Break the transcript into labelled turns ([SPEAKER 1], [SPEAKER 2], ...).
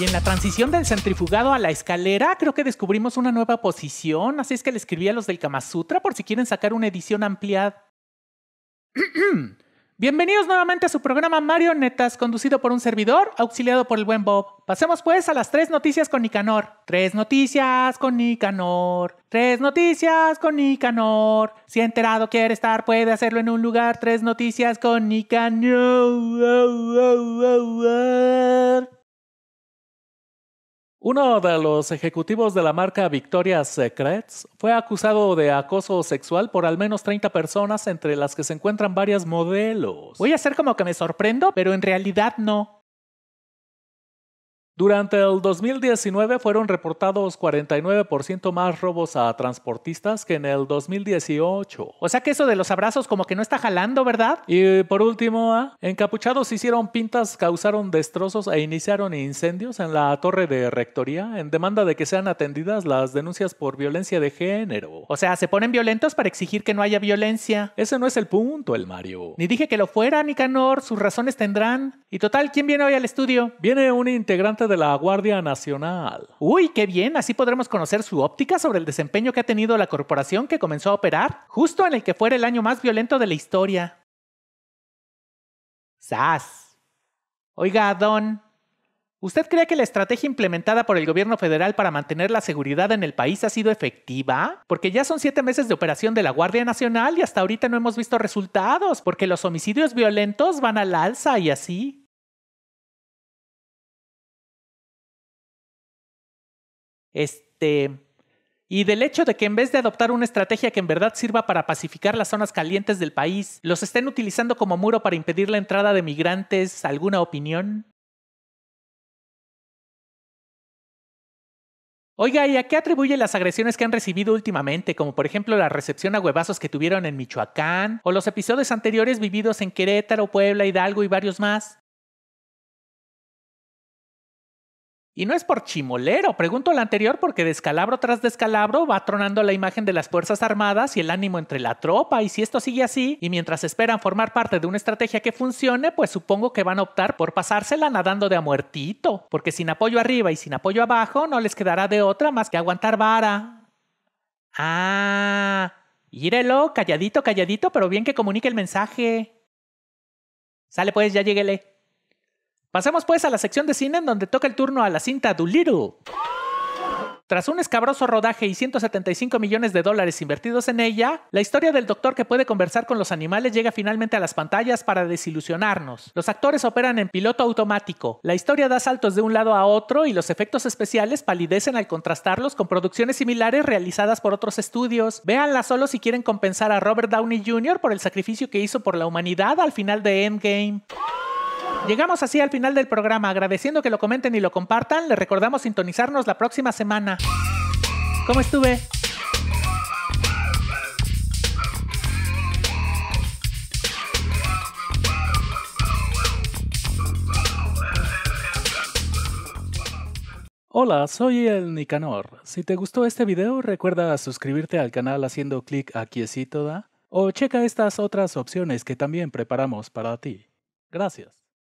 [SPEAKER 1] Y en la transición del centrifugado a la escalera, creo que descubrimos una nueva posición, así es que le escribí a los del Kama Sutra por si quieren sacar una edición ampliada. Bienvenidos nuevamente a su programa Marionetas, conducido por un servidor, auxiliado por el buen Bob. Pasemos pues a las tres noticias con Nicanor. Tres noticias con Nicanor. Tres noticias con Nicanor. Si enterado quiere estar, puede hacerlo en un lugar. Tres noticias con Nicanor. Uno de los ejecutivos de la marca Victoria's Secrets fue acusado de acoso sexual por al menos 30 personas, entre las que se encuentran varias modelos. Voy a hacer como que me sorprendo, pero en realidad no. Durante el 2019 fueron reportados 49% más robos a transportistas que en el 2018. O sea que eso de los abrazos como que no está jalando, ¿verdad? Y por último, ¿ah? encapuchados hicieron pintas, causaron destrozos e iniciaron incendios en la torre de rectoría en demanda de que sean atendidas las denuncias por violencia de género. O sea, se ponen violentos para exigir que no haya violencia. Ese no es el punto, el Mario. Ni dije que lo fuera, Nicanor, sus razones tendrán. Y total, ¿quién viene hoy al estudio? Viene un integrante de la Guardia Nacional. Uy, qué bien, así podremos conocer su óptica sobre el desempeño que ha tenido la corporación que comenzó a operar, justo en el que fuera el año más violento de la historia. ¡Sas! Oiga, Don, ¿usted cree que la estrategia implementada por el gobierno federal para mantener la seguridad en el país ha sido efectiva? Porque ya son siete meses de operación de la Guardia Nacional y hasta ahorita no hemos visto resultados, porque los homicidios violentos van al alza y así. Este, y del hecho de que en vez de adoptar una estrategia que en verdad sirva para pacificar las zonas calientes del país, los estén utilizando como muro para impedir la entrada de migrantes, ¿alguna opinión? Oiga, ¿y a qué atribuye las agresiones que han recibido últimamente, como por ejemplo la recepción a huevazos que tuvieron en Michoacán, o los episodios anteriores vividos en Querétaro, Puebla, Hidalgo y varios más? Y no es por chimolero, pregunto la anterior porque descalabro tras descalabro va tronando la imagen de las Fuerzas Armadas y el ánimo entre la tropa, y si esto sigue así, y mientras esperan formar parte de una estrategia que funcione, pues supongo que van a optar por pasársela nadando de a muertito, porque sin apoyo arriba y sin apoyo abajo no les quedará de otra más que aguantar vara. Ah, írelo, calladito, calladito, pero bien que comunique el mensaje. Sale pues, ya lleguele. Pasemos pues a la sección de cine en donde toca el turno a la cinta Doolittle. Tras un escabroso rodaje y 175 millones de dólares invertidos en ella, la historia del doctor que puede conversar con los animales llega finalmente a las pantallas para desilusionarnos. Los actores operan en piloto automático, la historia da saltos de un lado a otro y los efectos especiales palidecen al contrastarlos con producciones similares realizadas por otros estudios. Véanla solo si quieren compensar a Robert Downey Jr. por el sacrificio que hizo por la humanidad al final de Endgame. Llegamos así al final del programa, agradeciendo que lo comenten y lo compartan, les recordamos sintonizarnos la próxima semana. ¿Cómo estuve? Hola, soy el Nicanor. Si te gustó este video, recuerda suscribirte al canal haciendo clic aquí sí toda o checa estas otras opciones que también preparamos para ti. Gracias.